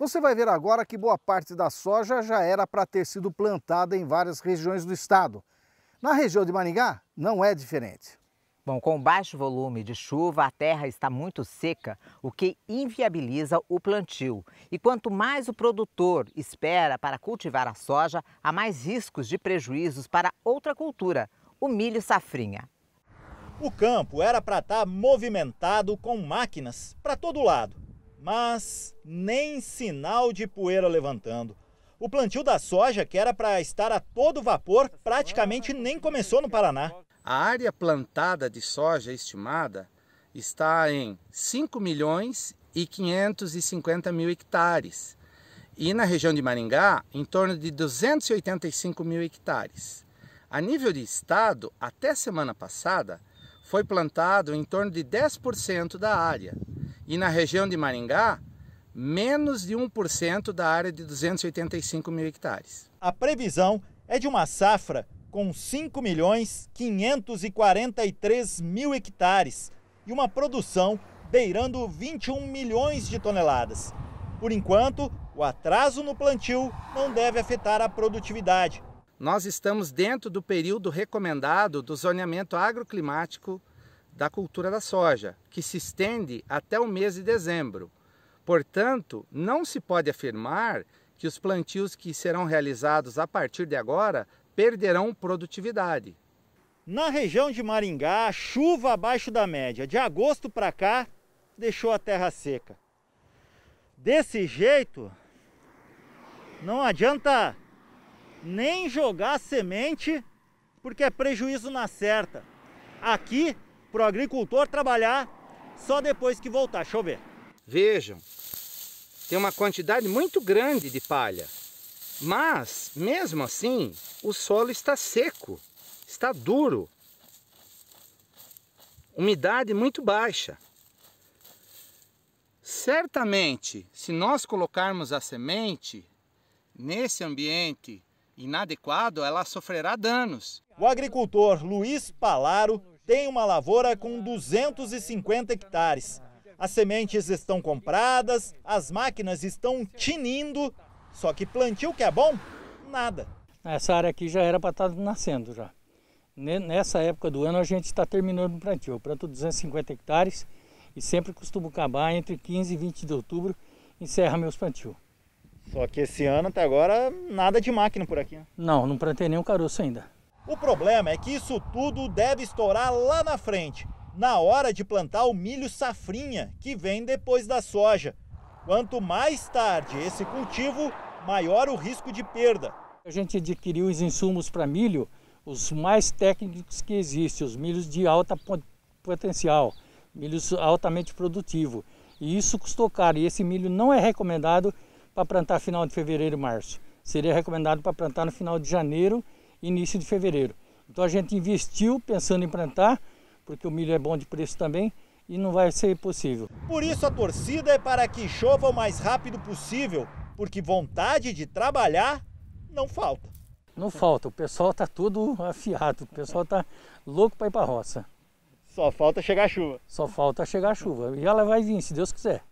Você vai ver agora que boa parte da soja já era para ter sido plantada em várias regiões do estado. Na região de Maringá, não é diferente. Bom, com baixo volume de chuva, a terra está muito seca, o que inviabiliza o plantio. E quanto mais o produtor espera para cultivar a soja, há mais riscos de prejuízos para outra cultura, o milho safrinha. O campo era para estar tá movimentado com máquinas para todo lado mas nem sinal de poeira levantando. O plantio da soja, que era para estar a todo vapor, praticamente nem começou no Paraná. A área plantada de soja estimada está em 5 milhões e 550 mil hectares. E na região de Maringá, em torno de 285 mil hectares. A nível de estado, até semana passada, foi plantado em torno de 10% da área. E na região de Maringá, menos de 1% da área de 285 mil hectares. A previsão é de uma safra com 5 milhões 543 mil hectares e uma produção beirando 21 milhões de toneladas. Por enquanto, o atraso no plantio não deve afetar a produtividade. Nós estamos dentro do período recomendado do zoneamento agroclimático da cultura da soja, que se estende até o mês de dezembro. Portanto, não se pode afirmar que os plantios que serão realizados a partir de agora perderão produtividade. Na região de Maringá, chuva abaixo da média de agosto para cá deixou a terra seca. Desse jeito, não adianta nem jogar semente, porque é prejuízo na certa. Aqui para o agricultor trabalhar só depois que voltar a chover. Vejam, tem uma quantidade muito grande de palha, mas mesmo assim o solo está seco, está duro, umidade muito baixa. Certamente, se nós colocarmos a semente nesse ambiente inadequado, ela sofrerá danos. O agricultor Luiz Palaro tem uma lavoura com 250 hectares. As sementes estão compradas, as máquinas estão tinindo, só que plantio que é bom, nada. Essa área aqui já era para estar tá nascendo já. Nessa época do ano a gente está terminando o plantio. Eu planto 250 hectares e sempre costumo acabar entre 15 e 20 de outubro, encerra meus plantios. Só que esse ano até agora nada de máquina por aqui. Né? Não, não plantei nenhum caroço ainda. O problema é que isso tudo deve estourar lá na frente, na hora de plantar o milho safrinha, que vem depois da soja. Quanto mais tarde esse cultivo, maior o risco de perda. A gente adquiriu os insumos para milho, os mais técnicos que existem, os milhos de alta potencial, milhos altamente produtivo. E isso custou caro, e esse milho não é recomendado para plantar final de fevereiro e março. Seria recomendado para plantar no final de janeiro início de fevereiro. Então a gente investiu pensando em plantar, porque o milho é bom de preço também, e não vai ser possível. Por isso a torcida é para que chova o mais rápido possível, porque vontade de trabalhar não falta. Não falta, o pessoal está tudo afiado, o pessoal está louco para ir para a roça. Só falta chegar a chuva. Só falta chegar a chuva. E ela vai vir, se Deus quiser.